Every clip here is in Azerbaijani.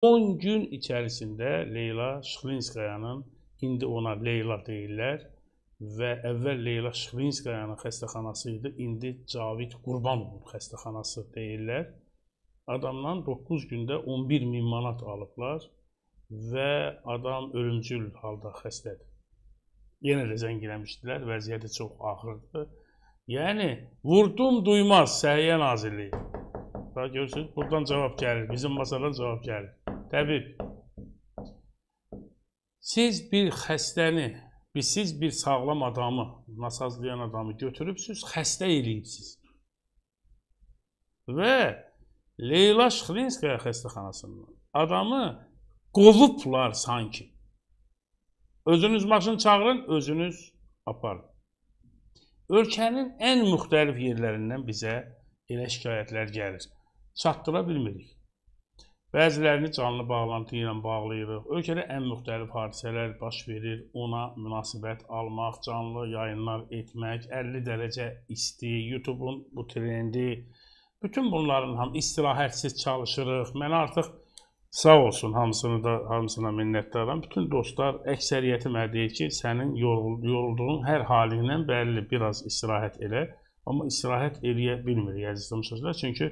10 gün içərisində Leyla Şıxlinskayanın, indi ona Leyla deyirlər və əvvəl Leyla Şıxlinskayanın xəstəxanası idi, indi Cavid Qurbanovun xəstəxanası deyirlər. Adamdan 9 gündə 11 min manat alıblar və adam ölümcül halda xəstədir. Yenə də zəng eləmişdilər, vəziyyəti çox ağırdı. Yəni vurdum duymaz Səhiyyə Nazirliyi. Bax görürsüz, burdan cavab gəlir, bizim masadan cavab gəlir. Təbib. Siz bir xəstəni, bir siz bir sağlam adamı, nasazlayan adamı götürübsüz, xəstə eləyibsiz. Və Leyla Şxlinskaya xəstəxanasından adamı qovublar sanki. Özünüz maşın çağırın, özünüz aparın. Ölkənin ən müxtəlif yerlərindən bizə elə şikayətlər gəlir. Çatdıra bilmirik. Bəzilərini canlı bağlantı ilə bağlayırıq. Ölkədə ən müxtəlif hadisələr baş verir. Ona münasibət almaq, canlı yayınlar etmək, 50 dərəcə isti, YouTube-un bu trendi, bütün bunların ham istirahətsiz çalışırıq. Mən artıq sağ olsun hamısını da hamısına minnətdaram. Bütün dostlar əksəriyyəti mənə deyir ki, sənin yorul yorulduğun hər halinlə bəlli, biraz istirahət elə. Amma istirahət eləyə bilmirik əziz tamaşaçılar, çünki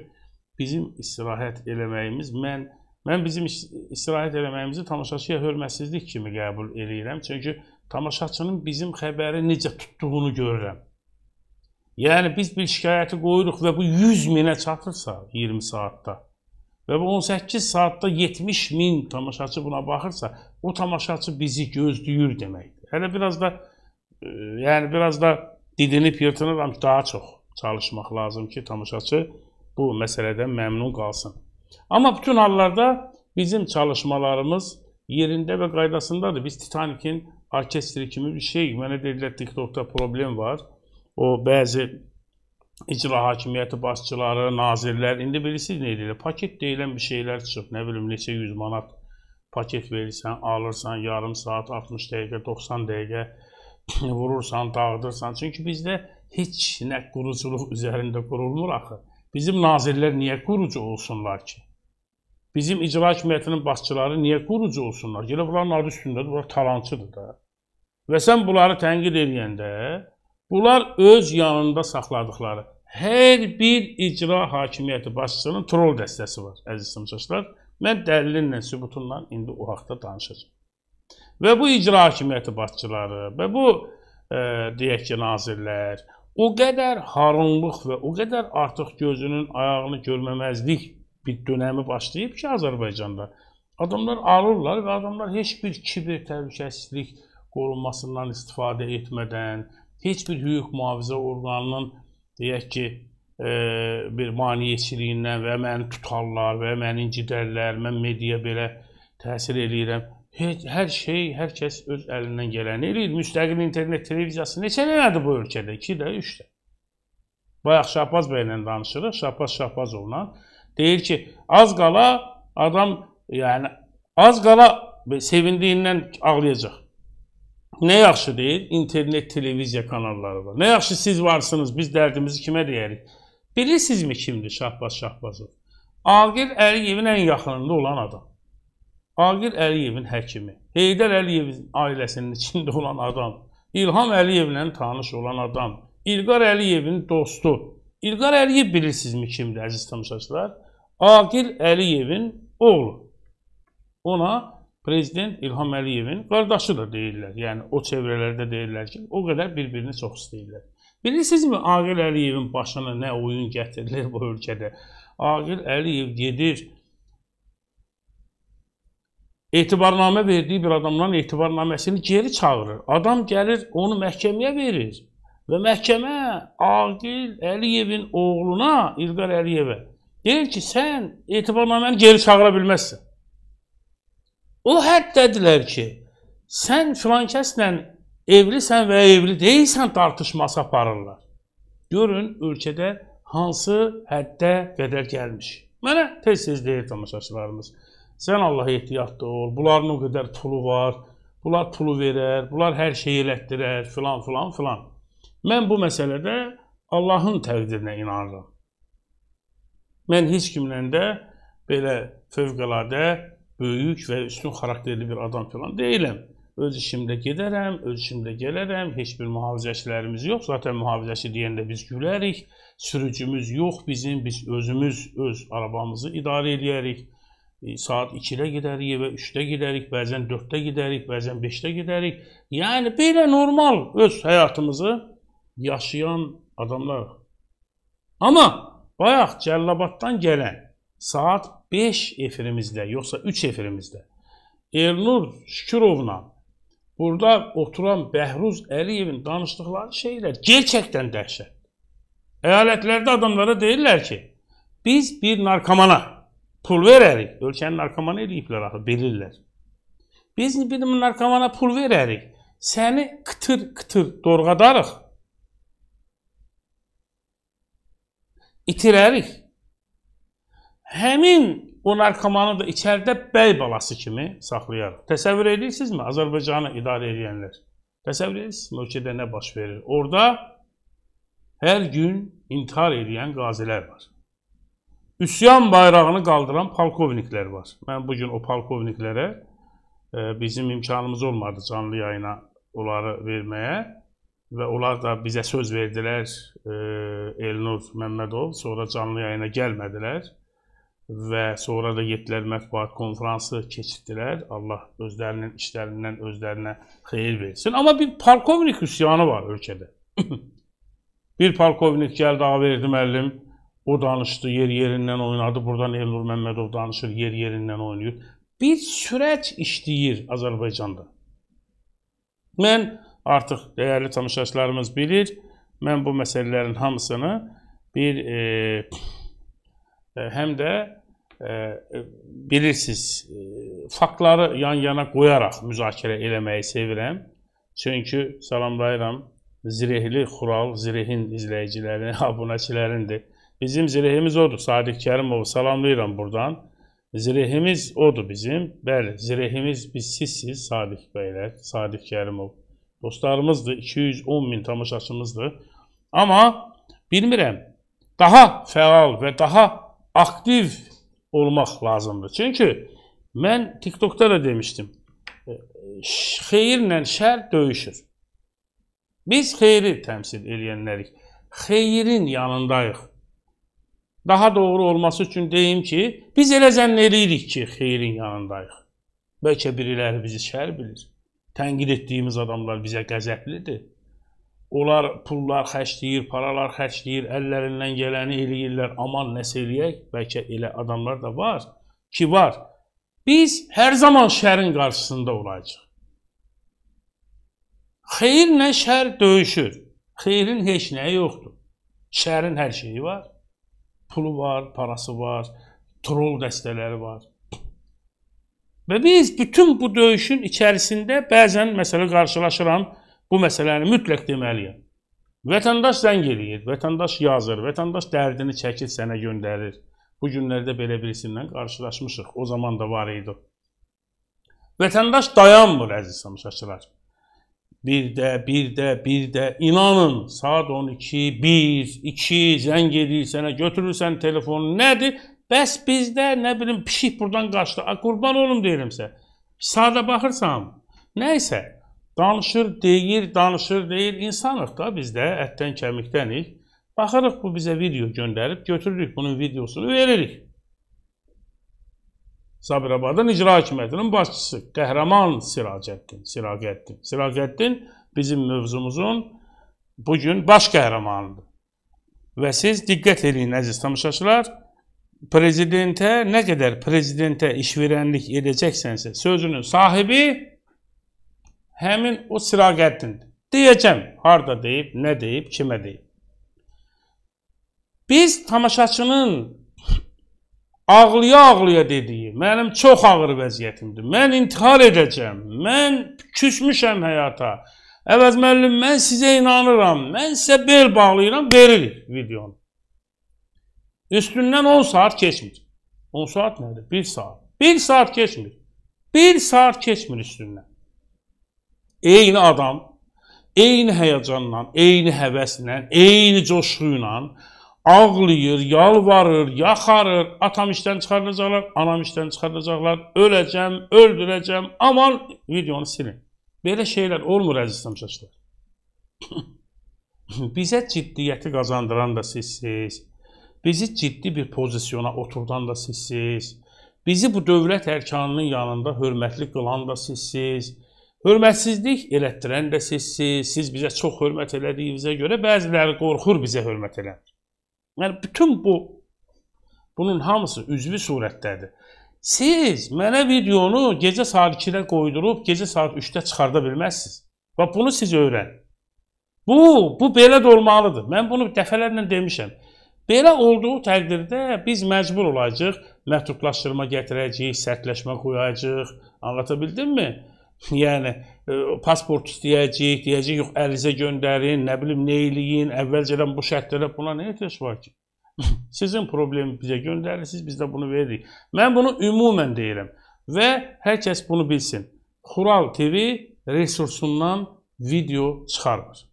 bizim istirahət eləməyimiz mən mən bizim istirahət eləməyimizi tamaşaçıya hörmətsizlik kimi qəbul eləyirəm. Çünki tamaşaçının bizim xəbəri necə tutduğunu görürəm. Yəni biz bir şikayəti qoyuruq və bu 100 minə çatırsa 20 saatda və bu 18 saatda 70 min tamaşaçı buna baxırsa, o tamaşaçı bizi gözləyir deməkdir. Hələ biraz da e, yəni biraz da didinib yırtınıram daha çox çalışmaq lazım ki, tamaşaçı bu məsələdən məmnun qalsın. Amma bütün hallarda bizim çalışmalarımız yerində və qaydasındadır. Biz Titanik'in orkestri kimi bir şey, mənə dedilər TikTok'da problem var. O bəzi icra hakimiyyəti başçıları, nazirlər, indi bilirsiniz nə edirlər? Paket deyilən bir şeylər çıxıb, nə bilim neçə 100 manat paket verirsən, alırsan, yarım saat, 60 dəqiqə, 90 dəqiqə vurursan, dağıdırsan. Çünki bizdə heç nə quruculuq üzərində qurulmur axı. Bizim nazirlər niyə qurucu olsunlar ki? Bizim icra hakimiyyətinin başçıları niyə qurucu olsunlar? Gələ bunların adı üstündədir, bunlar talancıdır da. Və sən bunları tənqid edəndə, bunlar öz yanında saxladıqları hər bir icra hakimiyyəti başçısının troll dəstəsi var, əziz sımçaşlar. Mən dəlillə, sübutunla indi o haqda danışacağım. Və bu icra hakimiyyəti başçıları və bu, ə, e, deyək ki, nazirlər, O qədər harınlıq və o qədər artıq gözünün ayağını görməməzlik bir dönəmi başlayıb ki, Azərbaycanda adamlar alırlar və adamlar heç bir kiber təhlükəsizlik qorunmasından istifadə etmədən, heç bir hüquq mühafizə orqanının deyək ki, e, bir maneçiliyindən və məni tutarlar və məni incidərlər, mən media belə təsir eləyirəm. Heç, hər şey, hər kəs öz əlindən gələni eləyir. Müstəqil internet televiziyası neçə dənədir bu ölkədə? 2 də, 3 də. Bayaq Şahbaz bəylə danışırıq, Şahbaz Şahbazoğlu. Deyir ki, az qala adam, yəni az qala sevindiyindən ağlayacaq. Nə yaxşı deyil, internet televiziya kanalları var. Nə yaxşı siz varsınız, biz dərdimizi kimə deyərik? Bilirsinizmi kimdir Şahbaz Şahbazov? Agil Əliyevin ən yaxınında olan adam. Aqil Əliyevin həkimi, Heydər Əliyevin ailəsinin içində olan adam, İlham Əliyevlə tanış olan adam, İlqar Əliyevin dostu. İlqar Əliyev bilirsinizmi kimdir, əziz tamaşaçılar? Aqil Əliyevin oğlu. Ona prezident İlham Əliyevin qardaşıdır deyirlər. Yəni o çevrələrdə deyirlər ki, o qədər bir-birini çox istəyirlər. Bilirsinizmi Aqil Əliyevin başına nə oyun gətirilir bu ölkədə? Aqil Əliyev gedir Etibarnamə verdiyi bir adamdan etibarnaməsini geri çağırır. Adam gəlir, onu məhkəməyə verir və məhkəmə Aqil Əliyevin oğluna, İlqar Əliyevə deyir ki, sən etibarnaməni geri çağıra bilməzsən. O həddədilər ki, sən filan kəslə evlisən və evli deyilsən tartışması aparırlar. Görün ölkədə hansı həddə qədər gəlmiş. Mənə tez-tez deyir tamaşaçılarımız. Sən Allah ehtiyatlı ol. Bunların o qədər pulu var. Bunlar pulu verər, bunlar hər şeyi elətdirər, filan, filan, filan. Mən bu məsələdə Allahın təqdirinə inanıram. Mən heç kimlə də belə fövqəladə böyük və üstün xarakterli bir adam filan deyiləm. Öz işimdə gedərəm, öz işimdə gələrəm, heç bir mühafizəçilərimiz yox. Zaten mühafizəçi deyəndə biz gülərik. Sürücümüz yox bizim, biz özümüz öz arabamızı idarə edərik saat 2-də gedərik, evə 3-də gedərik, bəzən 4-də gedərik, bəzən 5-də gedərik. Yəni belə normal öz həyatımızı yaşayan adamlarıq. Amma bayaq Cəlilabaddan gələn saat 5 efirimizdə, yoxsa 3 efirimizdə Elnur Şükürovla burada oturan Bəhruz Əliyevin danışdıqları şeylər gerçəkdən dəhşət. Əyalətlərdə adamlara deyirlər ki, biz bir narkomana pul verərik. Ölkənin narkomanı eləyiblər axı, bilirlər. Biz bir narkomana pul verərik. Səni qıtır-qıtır dorğadarıq. İtirərik. Həmin o narkomanı da içəridə bəy balası kimi saxlayarıq. Təsəvvür edirsinizmi Azərbaycanı idarə edənlər? Təsəvvür edirsinizmi ölkədə nə baş verir? Orda hər gün intihar edən qazilər var üsyan bayrağını qaldıran polkovniklər var. Mən bu gün o polkovniklərə e, bizim imkanımız olmadı canlı yayına onları verməyə və onlar da bizə söz verdilər. E, Elnur Məmmədov sonra canlı yayına gəlmədilər və sonra da getdilər mətbuat konfransı keçirdilər. Allah özlərinin işlərindən özlərinə xeyir versin. Amma bir polkovnik üsyanı var ölkədə. bir polkovnik gəldi Ağverdi müəllim O danışdı, yer yerindən oynadı. Buradan Elnur Məmmədov danışır, yer yerindən oynayır. Bir sürəc işləyir Azərbaycanda. Mən artıq dəyərli tamaşaçılarımız bilir, mən bu məsələlərin hamısını bir e, e həm də e, bilirsiniz, e, faktları yan-yana qoyaraq müzakirə eləməyi sevirəm. Çünki salamlayıram Zirehli Xural, Zirehin izləyicilərini, abunəçilərindir. Bizim zirehimiz odur. Sadiq Kərimov'u salamlayıram buradan. Zirehimiz odur bizim. Bəli, zirehimiz biz sizsiz Sadiq bəylər, Sadiq Kərimov. Dostlarımızdır, 210 min tamaşaçımızdır. Amma bilmirəm, daha fəal və daha aktiv olmaq lazımdır. Çünki mən TikTokda da demişdim, e, xeyirlə şər döyüşür. Biz xeyri təmsil edənlərik. Xeyirin yanındayıq daha doğru olması üçün deyim ki, biz elə zənn eləyirik ki, xeyrin yanındayıq. Bəlkə biriləri bizi şər bilir. Tənqid etdiyimiz adamlar bizə qəzəblidir. Onlar pullar xərcləyir, paralar xərcləyir, əllərindən gələni eləyirlər. Aman nəsə eləyək? Bəlkə elə adamlar da var ki, var. Biz hər zaman şərin qarşısında olacağıq. Xeyirlə şər döyüşür. Xeyrin heç nəyi yoxdur. Şərin hər şeyi var pulu var, parası var, troll dəstələri var. Və biz bütün bu döyüşün içərisində bəzən məsələ qarşılaşıram, bu məsələni mütləq deməliyəm. Vətəndaş zəng eləyir, vətəndaş yazır, vətəndaş dərdini çəkir, sənə göndərir. Bu günlərdə belə birisindən qarşılaşmışıq. O zaman da var idi. Vətəndaş dayanmır əziz tamaşaçılar bir də, bir də, bir də inanın saat 12 biz 2 zəng edirsən, götürürsən telefonu. Nədir? Bəs bizdə nə bilim pişik burdan qaçdı. A qurban olum deyirəmsə. Saata baxırsam, nə isə danışır, deyir, danışır, deyir. İnsanıq da bizdə ətdən, kəmikdənik. Baxırıq bu bizə video göndərib, götürürük bunun videosunu, veririk. Sabirabadın icra hakimiyyətinin başçısı Qəhrəman Siracəddin, Siraqəddin. Siraqəddin bizim mövzumuzun bu gün baş qəhrəmanıdır. Və siz diqqət eləyin əziz tamaşaçılar, prezidentə nə qədər prezidentə işverənlik edəcəksənsə, sözünün sahibi həmin o Siraqəddindir. Deyəcəm, harda deyib, nə deyib, kimə deyib. Biz tamaşaçının ağlaya-ağlaya dediyi Mənim çox ağır vəziyyətimdir. Mən intihar edəcəm. Mən küsmüşəm həyata. Əvəz müəllim, mən sizə inanıram. Mən sizə bel bağlayıram, veririk videonu. Üstündən 10 saat keçmir. 10 saat nədir? 1 saat. 1 saat keçmir. 1 saat keçmir üstündən. Eyni adam, eyni həyəcanla, eyni həvəslə, eyni coşğu ilə ağlayır, yalvarır, yaxarır. Atam işdən çıxarılacaqlar, anam işdən çıxarılacaqlar, öləcəm, öldürəcəm, aman videonu silin. Belə şeylər olmur əziz tamaşaçılar. Bizə ciddiyyəti qazandıran da sizsiz. Bizi ciddi bir pozisyona oturdan da sizsiz. Bizi bu dövlət ərkanının yanında hörmətli qılan da sizsiz. Hörmətsizlik elətdirən də sizsiz. Siz bizə çox hörmət elədiyinizə görə bəziləri qorxur bizə hörmət eləmir. Yəni bütün bu bunun hamısı üzvü surətdədir. Siz mənə videonu gecə saat 2-də qoydurub gecə saat 3-də çıxarda bilməzsiniz. Və bunu siz öyrən. Bu, bu belə də olmalıdır. Mən bunu dəfələrlə demişəm. Belə olduğu təqdirdə biz məcbur olacağıq, məhdudlaşdırma gətirəcəyik, sərtləşmə qoyacağıq. Anlata bildimmi? Yəni e, pasport istəyəcəyik, deyəcək yox ərizə göndərin, nə bilim nə eləyin, əvvəlcədən bu şərtlərə buna nə ehtiyac var ki? Sizin problemi bizə göndərirsiniz, biz də bunu veririk. Mən bunu ümumən deyirəm və hər kəs bunu bilsin. Xural TV resursundan video çıxarmır.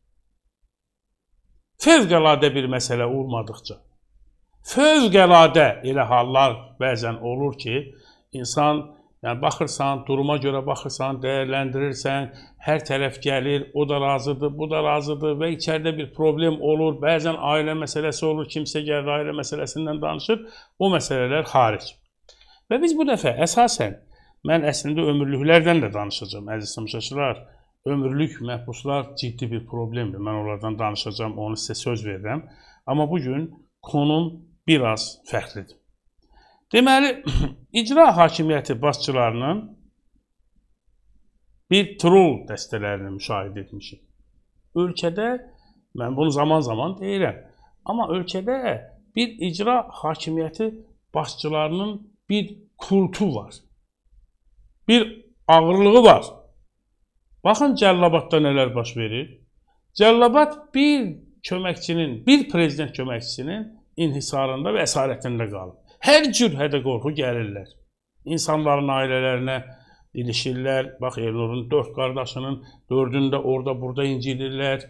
Fövqəladə bir məsələ olmadıqca. Fövqəladə elə hallar bəzən olur ki, insan Yəni baxırsan, duruma görə baxırsan, dəyərləndirirsən, hər tərəf gəlir, o da razıdır, bu da razıdır və içəridə bir problem olur. Bəzən ailə məsələsi olur, kimsə gəlir ailə məsələsindən danışır. O məsələlər xaric. Və biz bu dəfə əsasən mən əslində ömürlüklərdən də danışacağam, əziz tamaşaçılar. Ömürlük məhbuslar ciddi bir problemdir. Mən onlardan danışacağam, onu sizə söz verirəm. Amma bu gün konum biraz fərqlidir. Deməli, icra hakimiyyəti başçılarının bir troll dəstələrini müşahidə etmişik. Ölkədə, mən bunu zaman-zaman deyirəm, amma ölkədə bir icra hakimiyyəti başçılarının bir kultu var. Bir ağırlığı var. Baxın Cəllabadda nələr baş verir. Cəllabad bir köməkçinin, bir prezident köməkçisinin inhisarında və əsarətində qalıb. Hər cürhədə qorxu gəlirlər. İnsanların ailələrinə ilişirlər. Bax, Elnurun dörd qardaşının dördünü də orada-burada incidirlər.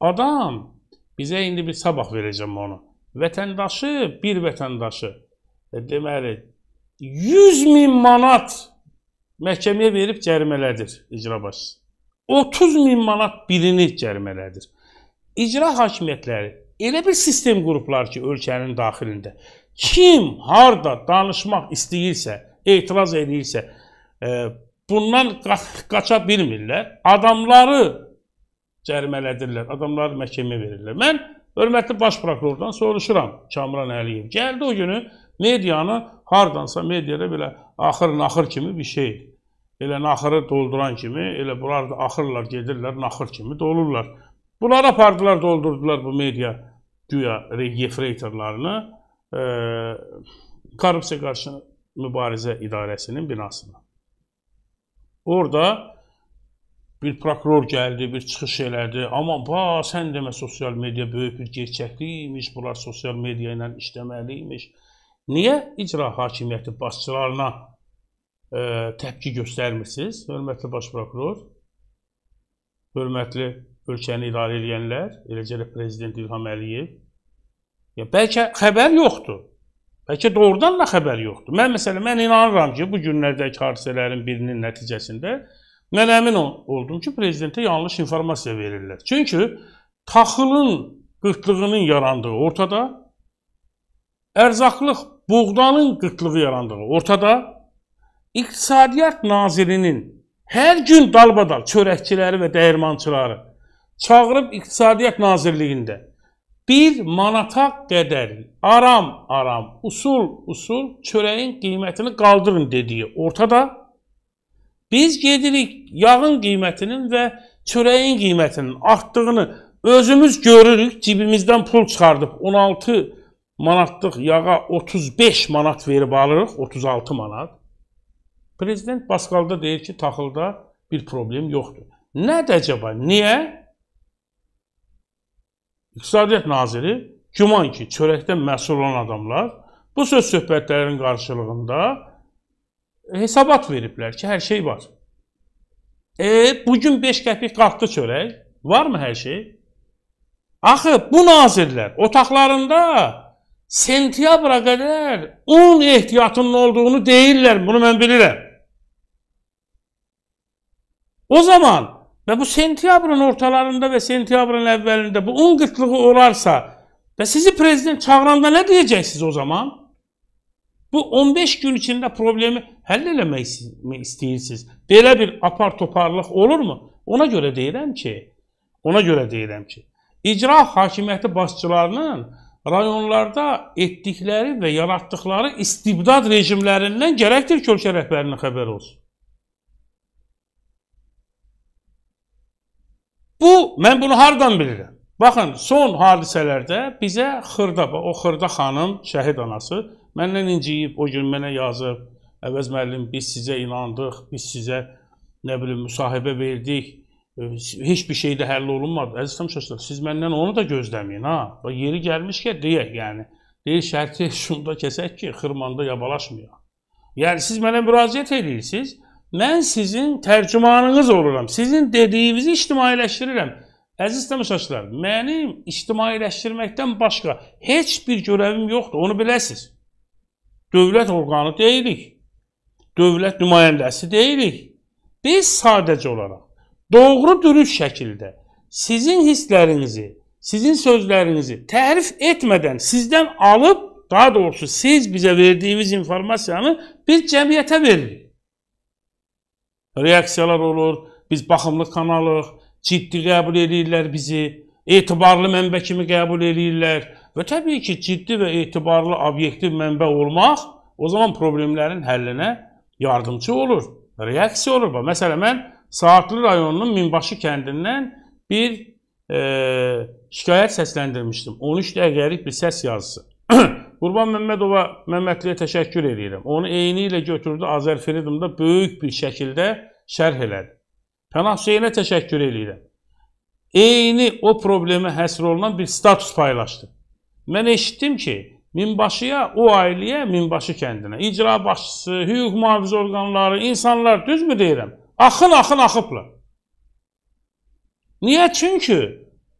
Adam, bizə indi bir sabah verəcəm onu. Vətəndaşı, bir vətəndaşı, e, deməli, 100 min manat məhkəməyə verib cərimələdir icra başçısı. 30 min manat birini cərimələdir. İcra hakimiyyətləri elə bir sistem qurublar ki, ölkənin daxilində kim harda danışmaq istəyirsə, etiraz edirsə, e, bundan qa qaça bilmirlər. Adamları cərimələdirlər, adamları məhkəmə verirlər. Mən hörmətli baş prokurordan soruşuram, Kamran Əliyev. Gəldi o günü medianı hardansa mediada belə axır-naxır kimi bir şeydir. Elə naxırı dolduran kimi, elə bunlar da axırlar, gedirlər, naxır kimi dolurlar. Bunları apardılar, doldurdular bu media güya refreytorlarla e, korrupsiya qarşı mübarizə idarəsinin binasına. Orada bir prokuror gəldi, bir çıxış elədi. Amma va, sən demə sosial media böyük bir gerçəklikmiş, bunlar sosial media ilə işləməliymiş. Niyə icra hakimiyyəti başçılarına e, təpki göstərmirsiniz, hörmətli baş prokuror? Hörmətli ölkəni idarə edənlər, eləcə də prezident İlham Əliyev Ya bəlkə xəbər yoxdur. Bəlkə doğrudan da xəbər yoxdur. Mən məsələn mən inanıram ki, bu günlərdəki hadisələrin birinin nəticəsində mən əmin oldum ki, prezidentə yanlış informasiya verirlər. Çünki taxılın qıtlığının yarandığı ortada, ərzaqlıq buğdanın qıtlığı yarandığı ortada, İqtisadiyyat Nazirinin hər gün dalbadal çörəkçiləri və dəyirmançıları çağırıb İqtisadiyyat Nazirliyində 1 manata qədər aram-aram, usul-usul çörəyin qiymətini qaldırın dediyi ortada biz gedirik yağın qiymətinin və çörəyin qiymətinin artdığını özümüz görürük, cibimizdən pul çıxardıb 16 manatlıq yağa 35 manat verib alırıq, 36 manat. Prezident Baskalda deyir ki, taxılda bir problem yoxdur. Nədir acaba? Niyə? İqtisadiyyat naziri güman ki, çörəkdən məsul olan adamlar bu söz söhbətlərinin qarşılığında hesabat veriblər ki, hər şey var. E, bugün 5 qəpik qalxdı çörək, varmı hər şey? Axı, bu nazirlər otaqlarında sentyabra qədər un ehtiyatının olduğunu deyirlər, bunu mən bilirəm. O zaman Və bu sentyabrın ortalarında və sentyabrın əvvəlində bu un qıtlığı olarsa və sizi prezident çağıranda nə deyəcəksiniz o zaman? Bu 15 gün içində problemi həll eləmək istəyirsiniz. Belə bir apar toparlıq olurmu? Ona görə deyirəm ki, ona görə deyirəm ki, icra hakimiyyəti başçılarının rayonlarda etdikləri və yaratdıqları istibdad rejimlərindən gərəkdir ki, ölkə rəhbərinin xəbəri olsun. Bu, mən bunu hardan bilirəm? Baxın, son hadisələrdə bizə xırda, o xırda xanım, şəhid anası, məndən inciyib, o gün mənə yazıb, əvəz müəllim, biz sizə inandıq, biz sizə, nə bilim, müsahibə verdik, e, heç bir şey də həll olunmadı. Əziz tamaşaçılar, siz məndən onu da gözləməyin, ha? Bax, yeri gəlmiş ki, deyək, yəni, deyil şərti şunda kəsək ki, xırmanda yabalaşmayaq. Yəni, siz mənə müraciət edirsiniz, Mən sizin tərcümanınız oluram. Sizin dediyinizi ictimailəşdirirəm. Əziz tamaşaçılar, mənim ictimailəşdirməkdən başqa heç bir görevim yoxdur. Onu biləsiniz. Dövlət orqanı deyilik. Dövlət nümayəndəsi deyilik. Biz sadəcə olaraq doğru dürüst şəkildə sizin hisslərinizi, sizin sözlərinizi tərif etmədən sizdən alıb, daha doğrusu siz bizə verdiyiniz informasiyanı biz cəmiyyətə veririk reaksiyalar olur, biz baxımlı kanalıq, ciddi qəbul edirlər bizi, etibarlı mənbə kimi qəbul edirlər və təbii ki, ciddi və etibarlı obyektiv mənbə olmaq o zaman problemlərin həllinə yardımcı olur, reaksiya olur. Məsələn, mən Saatlı rayonunun Minbaşı kəndindən bir e, şikayət səsləndirmişdim. 13 dəqiqəlik bir səs yazısı. Qurban Məmmədova Məmmədliyə təşəkkür edirəm. Onu eyni ilə götürdü Azər Freedom'da böyük bir şəkildə şərh elədi. Pənah Hüseynə təşəkkür edirəm. Eyni o problemə həsr olunan bir status paylaşdı. Mən eşitdim ki, Minbaşıya, o ailəyə, Minbaşı kəndinə, icra başçısı, hüquq mühafizə orqanları, insanlar, düzmü deyirəm, axın-axın axıblar. Niyə? Çünki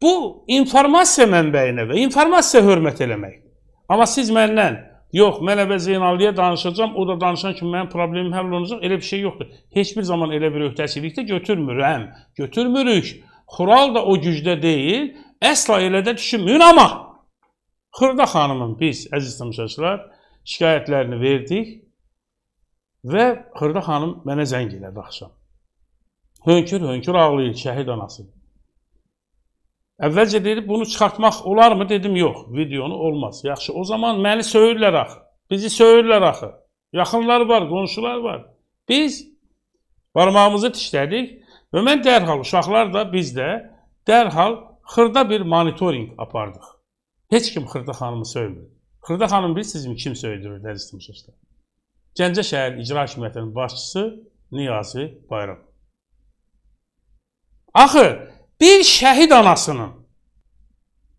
bu informasiya mənbəyinə və informasiya hörmət eləmək. Amma siz məndən, yox, mən əvvəl Zeynaliyə danışacam, o da danışan kimi mənim problemim həll olunacaq, elə bir şey yoxdur. Heç bir zaman elə bir öhdəsizlikdə götürmürəm, götürmürük. Xural da o gücdə deyil, əsla elə də düşünmüyün, amma Xırda xanımın biz, əziz təmsilçilər, şikayətlərini verdik və Xırda xanım mənə zəng elədi axşam. Hönkür-hönkür ağlayır şəhid anasıdır. Əvvəlcə dedi, bunu çıxartmaq olarmı? Dedim, yox, videonu olmaz. Yaxşı, o zaman məni söyürlər axı. Bizi söyürlər axı. Yaxınlar var, qonşular var. Biz barmağımızı dişlədik və mən dərhal, uşaqlar da, biz də dərhal xırda bir monitoring apardıq. Heç kim Xırda xanımı söymür. Xırda xanım bilirsinizmi kim söydürür, nəzir tutmuşlar? Gəncə şəhər İcra Hakimiyyətinin başçısı Niyazi Bayram. Axı, Bir şəhid anasının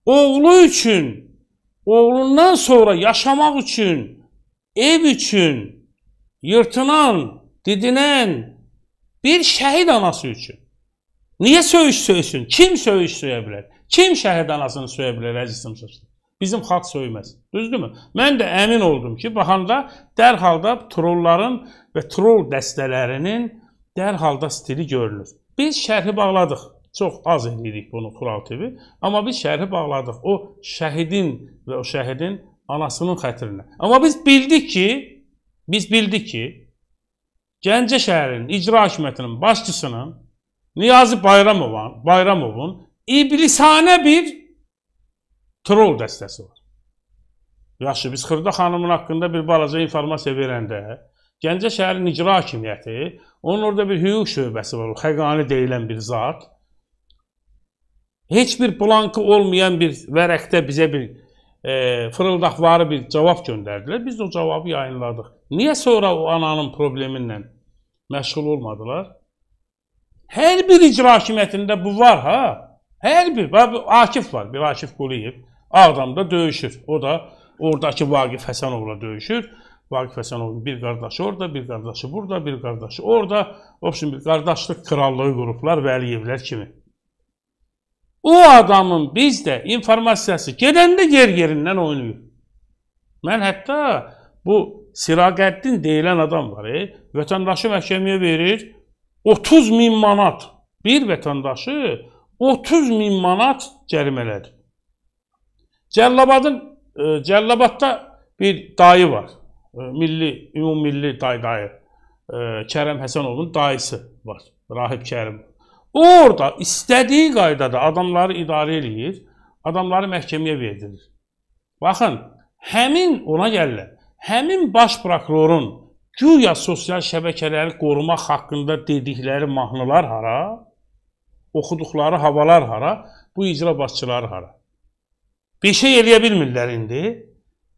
oğlu üçün, oğlundan sonra yaşamaq üçün, ev üçün, yırtılan, didinən bir şəhid anası üçün. Niyə söyüş söysün? Kim söyüş söyə bilər? Kim şəhid anasını söyə bilər, əziz tımsızlar? Bizim xalq söyməz. Düzdürmü? Mən də əmin oldum ki, baxanda dərhal da trolların və troll dəstələrinin dərhal da stili görünür. Biz şərhi bağladıq. Çox az eləyirik bunu Fural TV. Amma biz şəhəri bağladıq. O şəhidin və o şəhidin anasının xətrinə. Amma biz bildik ki, biz bildik ki, Gəncə şəhərinin icra hakimiyyətinin başçısının Niyazi Bayramovan, Bayramovun iblisanə bir troll dəstəsi var. Yaxşı, biz Xırda xanımın haqqında bir balaca informasiya verəndə Gəncə şəhərinin icra hakimiyyəti, onun orada bir hüquq şöbəsi var, o Xəqani deyilən bir zat. Heç bir blankı olmayan bir vərəqdə bizə bir e, fırıldaqları bir cavab göndərdilər. Biz o cavabı yayınladıq. Niyə sonra o ananın probleminlə məşğul olmadılar? Hər bir icra hakimiyyətində bu var ha. Hər bir, bax, Akif var, bir Akif Quliyev. Ağdamda döyüşür. O da oradakı Vaqif Həsənovla döyüşür. Vaqif Həsənovun bir qardaşı orada, bir qardaşı burada, bir qardaşı orada. Obşin bir qardaşlıq krallığı qurublar Vəliyevlər kimi. O adamın bizdə informasiyası gedəndə yer-yerindən oynayır. Mən hətta bu Siraqəddin deyilən adam var, e, vətəndaşı məhkəməyə verir 30 min manat. Bir vətəndaşı 30 min manat cərimələdi. Cəllabadın e, Cəllabadda bir dayı var. E, milli, ümummilli dayı dayı. E, Kərəm Həsənovun dayısı var. Rahib Kərim Orada istədiyi qaydada adamları idarə eləyir, adamları məhkəməyə verdirir. Baxın, həmin ona gəlirlər. Həmin baş prokurorun güya sosial şəbəkələri qorumaq haqqında dedikləri mahnılar hara, oxuduqları havalar hara, bu icra başçıları hara. Bir şey eləyə bilmirlər indi.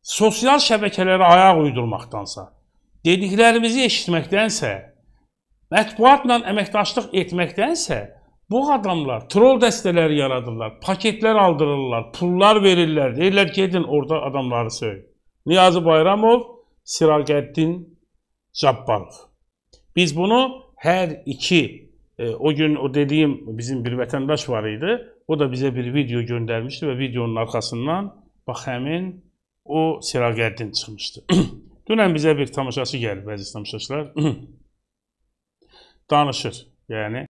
Sosial şəbəkələrə ayaq uydurmaqdansa, dediklərimizi eşitməkdənsə mətbuatla əməkdaşlıq etməkdənsə, bu adamlar troll dəstələri yaradırlar, paketlər aldırırlar, pullar verirlər, deyirlər gedin orada adamları söyün. Niyazi Bayramov, Siraqəddin Cabbarov. Biz bunu hər iki, e, o gün o dediyim bizim bir vətəndaş var idi, o da bizə bir video göndərmişdi və videonun arxasından bax həmin o Siraqəddin çıxmışdı. Dünən bizə bir tamaşaçı gəlib, əziz tamaşaçılar. danışır. Yəni